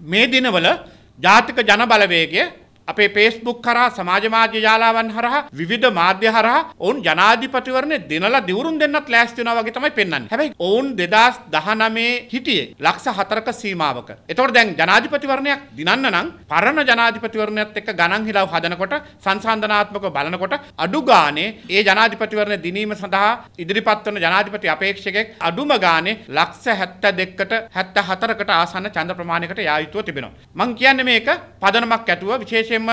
මේ දිනවල ජාතික ජනබලවේගේ අපේ පේස්බුක් කරා සමාජ මාධ්‍ය ජාලාවන් හරහා විවිධ මාධ්‍ය හරහා ඔවුන් ජනාධිපතිවරණය දෙනලා දිවුරුම් දෙන්නත් ලෑස්ති වෙනවා වගේ තමයි පෙන්වන්නේ. හැබැයි ඔවුන් 2019 හිටියේ ලක්ෂ 4ක සීමාවක. එතකොට දැන් ජනාධිපතිවරණයක් දිනන්න නම් පරණ ජනාධිපතිවරණයත් එක්ක ගණන් හිලව් හදනකොට සංසන්දනාත්මකව බලනකොට අඩු ගානේ ඒ ජනාධිපතිවරණය දිනීම සඳහා ඉදිරිපත් වන ජනාධිපති අපේක්ෂකෙක් අඩුම ගානේ ලක්ෂ 72කට 74කට ආසන්න ඡන්ද ප්‍රමාණයකට යා යුතුව තිබෙනවා. මම කියන්නේ මේක පදනමක් ඇතුව විශේෂයෙන්ම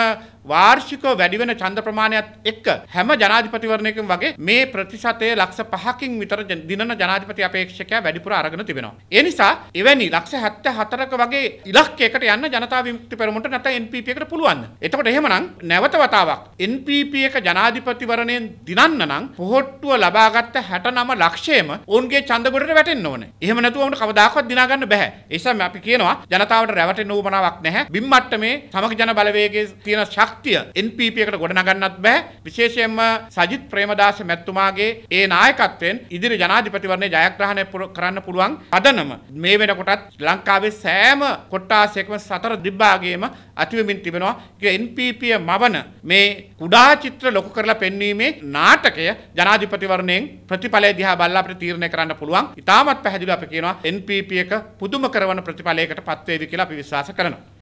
වාර්ෂිකව වැඩි වෙන ඡන්ද ප්‍රමාණයත් එක්ක හැම ජනාධිපතිවරණයකම වගේ මේ ප්‍රතිශතය ලක්ෂ 5කින් විතර දිනන ජනාධිපති අපේක්ෂකයා වැඩිපුර අරගෙන තිබෙනවා. ඒ නිසා එවැනි ලක්ෂ 74ක වගේ ඉලක්කයකට යන්න ජනතා විමුක්ති පෙරමුණට නැත්නම් NPP එකට පුළුවන්. එතකොට එහෙමනම් නැවත වතාවක් NPP එක ජනාධිපතිවරණයෙන් දිනන්න නම් පොහොට්ටුව ලබාගත් 69 ලක්ෂයම ඔවුන්ගේ ඡන්ද ගොඩට වැටෙන්න ඕනේ. එහෙම නැතුව ඔවුන්ට කවදාකවත් දිනා ගන්න බෑ. ඒ නිසා අපි කියනවා ජනතාවට රැවටෙන්න උවමනාවක් නැහැ. බිම් මට්ටමේ සමග ජන බලවේගයේ තියෙන ශක්තිය ශක්තිය NPP එකට ගොඩනගන්නත් බෑ විශේෂයෙන්ම සජිත් ප්‍රේමදාස මැතිතුමාගේ ඒ නායකත්වයෙන් ඉදිරි ජනාධිපතිවරණය ජයග්‍රහණය කරන්න පුළුවන් අදනම මේ වෙනකොටත් ලංකාවේ සෑම කොට්ටාසයකම සතර දිබ්බාගේම ඇතිවෙමින් තිබෙනවා NPP මවන මේ කුඩා චිත්‍ර ලොකු කරලා පෙන්වීමේ නාටකය ජනාධිපතිවරණයෙන් ප්‍රතිඵලය දිහා බල්ලා අපිට තීරණය කරන්න පුළුවන්. ඉතාමත් පැහැදිලිව අපි කියනවා NPP එක පුදුම කරන ප්‍රතිඵලයකට පත්වේවි කියලා අපි විශ්වාස කරනවා.